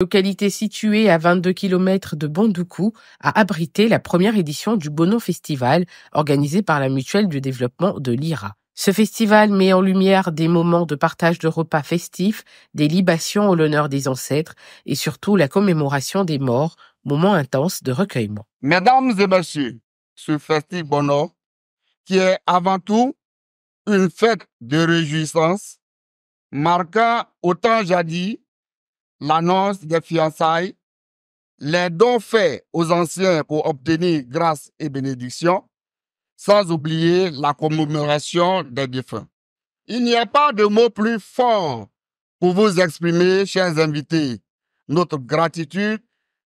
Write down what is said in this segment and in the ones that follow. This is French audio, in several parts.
localité située à 22 km de Bondoukou, a abrité la première édition du Bono Festival, organisé par la Mutuelle du développement de l'IRA. Ce festival met en lumière des moments de partage de repas festifs, des libations en l'honneur des ancêtres et surtout la commémoration des morts, moment intense de recueillement. Mesdames et messieurs, ce festif Bono, qui est avant tout une fête de réjouissance, marqua autant jadis l'annonce des fiançailles, les dons faits aux anciens pour obtenir grâce et bénédiction, sans oublier la commémoration des défunts. Il n'y a pas de mot plus fort pour vous exprimer, chers invités, notre gratitude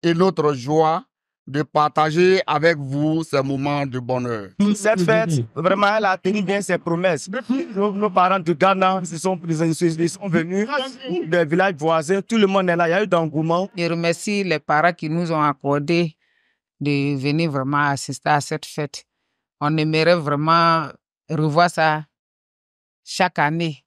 et notre joie de partager avec vous ce moment de bonheur. Cette fête, vraiment, elle a tenu bien ses promesses. Nos, parents de Ghana ils sont, ils venus des villages voisins, tout le monde est là, il y a eu d'engouement. Je remercie les parents qui nous ont accordé de venir vraiment assister à cette fête. On aimerait vraiment revoir ça chaque année.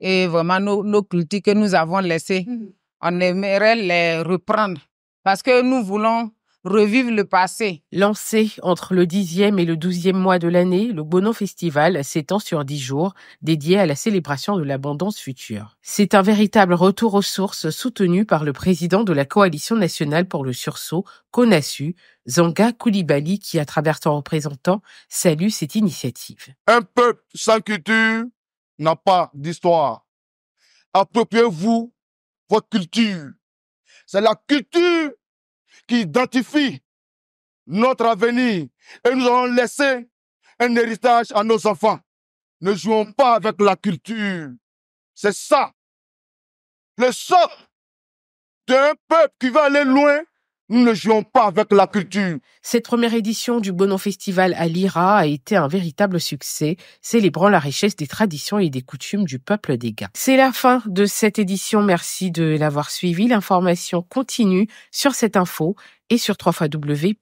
Et vraiment, nos, nos cultures que nous avons laissées, mm. on aimerait les reprendre parce que nous voulons Revive le passé. Lancé entre le dixième et le douzième mois de l'année, le Bono Festival s'étend sur dix jours, dédié à la célébration de l'abondance future. C'est un véritable retour aux sources soutenu par le président de la Coalition nationale pour le sursaut, CONASU, Zanga Koulibaly, qui, à travers son représentant, salue cette initiative. Un peuple sans culture n'a pas d'histoire. Appropriez-vous votre culture. C'est la culture qui identifie notre avenir et nous allons laisser un héritage à nos enfants. Ne jouons pas avec la culture. C'est ça. Le sort d'un peuple qui va aller loin nous ne jouons pas avec la culture. Cette première édition du Bonon Festival à Lira a été un véritable succès, célébrant la richesse des traditions et des coutumes du peuple des Gars. C'est la fin de cette édition. Merci de l'avoir suivi. L'information continue sur cette info et sur www.cetinfo.ci.